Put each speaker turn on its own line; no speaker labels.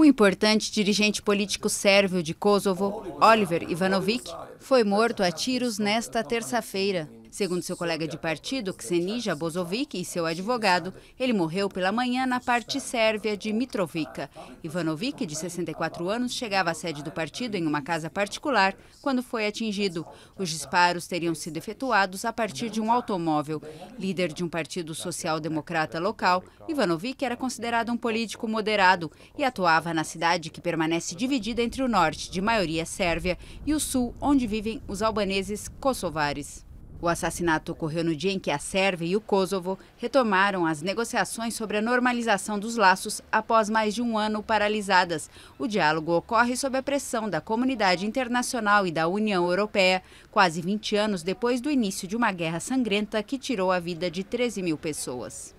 O importante dirigente político sérvio de Kosovo, Oliver Ivanovic, foi morto a tiros nesta terça-feira. Segundo seu colega de partido, Ksenija Bozovic, e seu advogado, ele morreu pela manhã na parte sérvia de Mitrovica. Ivanovic, de 64 anos, chegava à sede do partido em uma casa particular quando foi atingido. Os disparos teriam sido efetuados a partir de um automóvel. Líder de um partido social-democrata local, Ivanovic era considerado um político moderado e atuava na cidade que permanece dividida entre o norte, de maioria sérvia, e o sul, onde vivem os albaneses kosovares. O assassinato ocorreu no dia em que a Sérvia e o Kosovo retomaram as negociações sobre a normalização dos laços após mais de um ano paralisadas. O diálogo ocorre sob a pressão da comunidade internacional e da União Europeia, quase 20 anos depois do início de uma guerra sangrenta que tirou a vida de 13 mil pessoas.